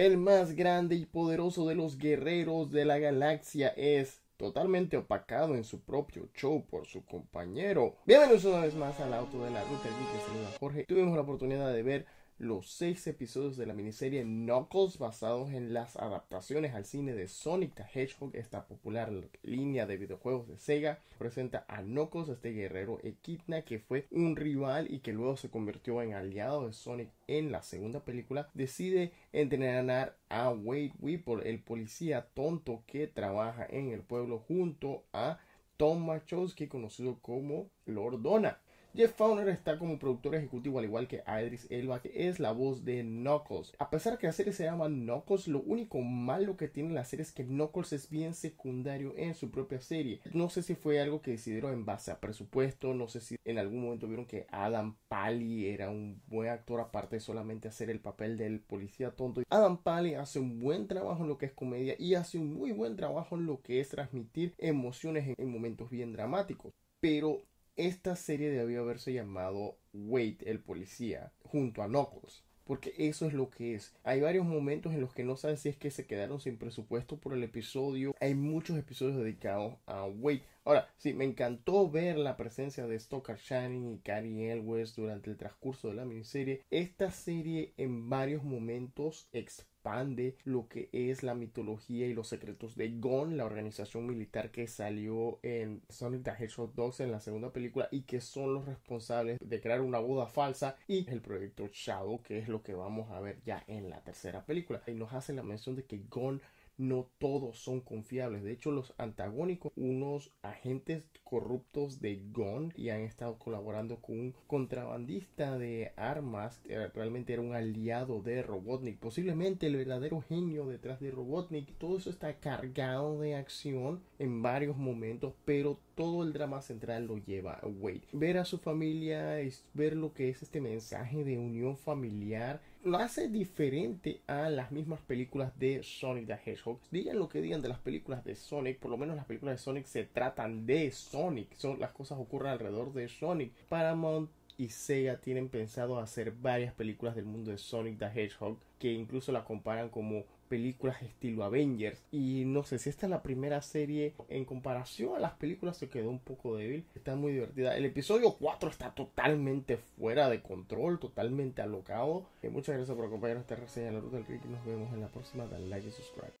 El más grande y poderoso de los guerreros de la galaxia es totalmente opacado en su propio show por su compañero. Bienvenidos una vez más al auto de la ruta, el que Jorge. Tuvimos la oportunidad de ver los seis episodios de la miniserie Knuckles basados en las adaptaciones al cine de Sonic the Hedgehog, esta popular línea de videojuegos de Sega, presenta a Knuckles, este guerrero equidna que fue un rival y que luego se convirtió en aliado de Sonic en la segunda película, decide entrenar a Wade Whipple, el policía tonto que trabaja en el pueblo junto a Tom Machowski, conocido como Lord Jeff Fauner está como productor ejecutivo al igual que Idris Elba, que es la voz de Knuckles. A pesar que la serie se llama Knuckles, lo único malo que tiene la serie es que Knuckles es bien secundario en su propia serie. No sé si fue algo que decidieron en base a presupuesto, no sé si en algún momento vieron que Adam Pally era un buen actor aparte de solamente hacer el papel del policía tonto. Adam Pally hace un buen trabajo en lo que es comedia y hace un muy buen trabajo en lo que es transmitir emociones en momentos bien dramáticos. Pero esta serie debió haberse llamado Wait, el policía, junto a Knuckles. Porque eso es lo que es. Hay varios momentos en los que no sabes si es que se quedaron sin presupuesto por el episodio. Hay muchos episodios dedicados a Wade. Ahora, sí, me encantó ver la presencia de Stoker Shining y Carrie Elwes durante el transcurso de la miniserie. Esta serie en varios momentos explica de lo que es la mitología y los secretos de Gon, la organización militar que salió en Sonic the Hedgehog 2 en la segunda película y que son los responsables de crear una boda falsa y el proyecto Shadow, que es lo que vamos a ver ya en la tercera película. Y nos hacen la mención de que Gon no todos son confiables. De hecho, los antagónicos, unos agentes corruptos de GON y han estado colaborando con un contrabandista de armas, realmente era un aliado de Robotnik, posiblemente el verdadero genio detrás de Robotnik. Todo eso está cargado de acción en varios momentos, pero todo el drama central lo lleva a Ver a su familia, ver lo que es este mensaje de unión familiar lo hace diferente a las mismas películas de Sonic the Hedgehog. Digan lo que digan de las películas de Sonic, por lo menos las películas de Sonic se tratan de Sonic, son, las cosas ocurren alrededor de Sonic. Paramount y Sega tienen pensado hacer varias películas del mundo de Sonic the Hedgehog que incluso la comparan como películas estilo Avengers. Y no sé si esta es la primera serie en comparación a las películas se quedó un poco débil. Está muy divertida. El episodio 4 está totalmente fuera de control, totalmente alocado. Eh, muchas gracias por acompañarnos esta reseña la del Nos vemos en la próxima. Dale like y subscribe.